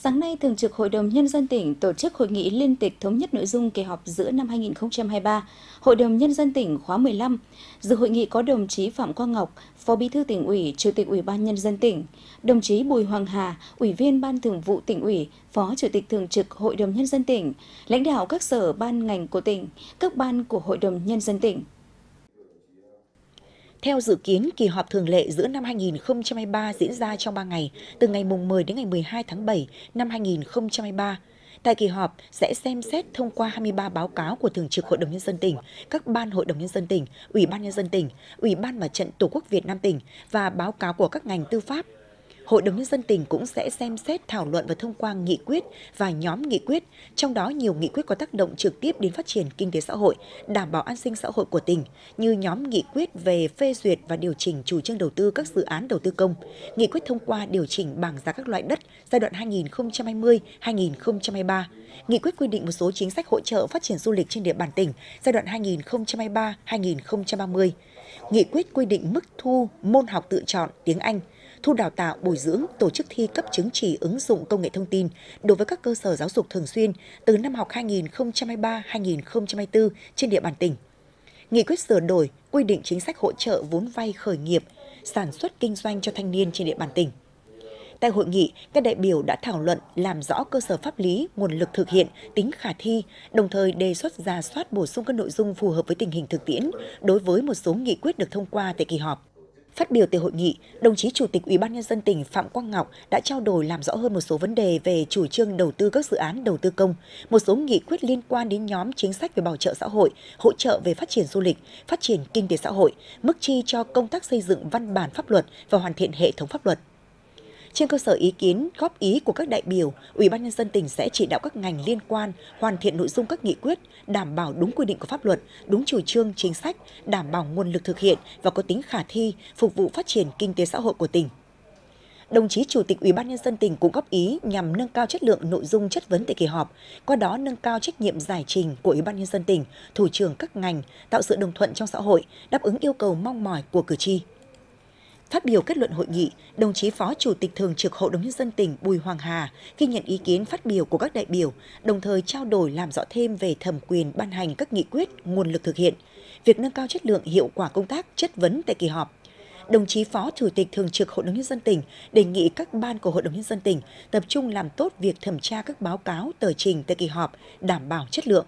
Sáng nay, Thường trực Hội đồng Nhân dân tỉnh tổ chức hội nghị liên tịch thống nhất nội dung kỳ họp giữa năm 2023, Hội đồng Nhân dân tỉnh khóa 15. Dự hội nghị có đồng chí Phạm Quang Ngọc, Phó Bí thư tỉnh ủy, Chủ tịch Ủy ban Nhân dân tỉnh, đồng chí Bùi Hoàng Hà, Ủy viên Ban thường vụ tỉnh ủy, Phó Chủ tịch Thường trực Hội đồng Nhân dân tỉnh, lãnh đạo các sở ban ngành của tỉnh, các ban của Hội đồng Nhân dân tỉnh. Theo dự kiến, kỳ họp thường lệ giữa năm 2023 diễn ra trong 3 ngày, từ ngày mùng 10 đến ngày 12 tháng 7 năm 2023. Tại kỳ họp sẽ xem xét thông qua 23 báo cáo của Thường trực Hội đồng Nhân dân tỉnh, các ban Hội đồng Nhân dân tỉnh, Ủy ban Nhân dân tỉnh, Ủy ban Mặt trận Tổ quốc Việt Nam tỉnh và báo cáo của các ngành tư pháp, Hội đồng Nhân dân tỉnh cũng sẽ xem xét thảo luận và thông qua nghị quyết và nhóm nghị quyết, trong đó nhiều nghị quyết có tác động trực tiếp đến phát triển kinh tế xã hội, đảm bảo an sinh xã hội của tỉnh, như nhóm nghị quyết về phê duyệt và điều chỉnh chủ trương đầu tư các dự án đầu tư công, nghị quyết thông qua điều chỉnh bảng giá các loại đất giai đoạn 2020-2023, nghị quyết quy định một số chính sách hỗ trợ phát triển du lịch trên địa bàn tỉnh giai đoạn 2023-2030, nghị quyết quy định mức thu môn học tự chọn tiếng Anh, thu đào tạo, bồi dưỡng, tổ chức thi cấp chứng chỉ ứng dụng công nghệ thông tin đối với các cơ sở giáo dục thường xuyên từ năm học 2023-2024 trên địa bàn tỉnh. Nghị quyết sửa đổi quy định chính sách hỗ trợ vốn vay khởi nghiệp, sản xuất kinh doanh cho thanh niên trên địa bàn tỉnh. Tại hội nghị, các đại biểu đã thảo luận làm rõ cơ sở pháp lý, nguồn lực thực hiện, tính khả thi, đồng thời đề xuất ra soát bổ sung các nội dung phù hợp với tình hình thực tiễn đối với một số nghị quyết được thông qua tại kỳ họp. Phát biểu tại hội nghị, đồng chí Chủ tịch Ủy ban nhân dân tỉnh Phạm Quang Ngọc đã trao đổi làm rõ hơn một số vấn đề về chủ trương đầu tư các dự án đầu tư công, một số nghị quyết liên quan đến nhóm chính sách về bảo trợ xã hội, hỗ trợ về phát triển du lịch, phát triển kinh tế xã hội, mức chi cho công tác xây dựng văn bản pháp luật và hoàn thiện hệ thống pháp luật. Trên cơ sở ý kiến, góp ý của các đại biểu, Ủy ban nhân dân tỉnh sẽ chỉ đạo các ngành liên quan hoàn thiện nội dung các nghị quyết, đảm bảo đúng quy định của pháp luật, đúng chủ trương chính sách, đảm bảo nguồn lực thực hiện và có tính khả thi phục vụ phát triển kinh tế xã hội của tỉnh đồng chí chủ tịch ủy ban nhân dân tỉnh cũng góp ý nhằm nâng cao chất lượng nội dung chất vấn tại kỳ họp, qua đó nâng cao trách nhiệm giải trình của ủy ban nhân dân tỉnh, thủ trưởng các ngành, tạo sự đồng thuận trong xã hội, đáp ứng yêu cầu mong mỏi của cử tri. Phát biểu kết luận hội nghị, đồng chí Phó Chủ tịch Thường trực Hội đồng Nhân dân tỉnh Bùi Hoàng Hà ghi nhận ý kiến phát biểu của các đại biểu, đồng thời trao đổi làm rõ thêm về thẩm quyền ban hành các nghị quyết, nguồn lực thực hiện, việc nâng cao chất lượng hiệu quả công tác chất vấn tại kỳ họp. Đồng chí Phó Chủ tịch Thường trực Hội đồng Nhân dân tỉnh đề nghị các ban của Hội đồng Nhân dân tỉnh tập trung làm tốt việc thẩm tra các báo cáo tờ trình tại kỳ họp, đảm bảo chất lượng,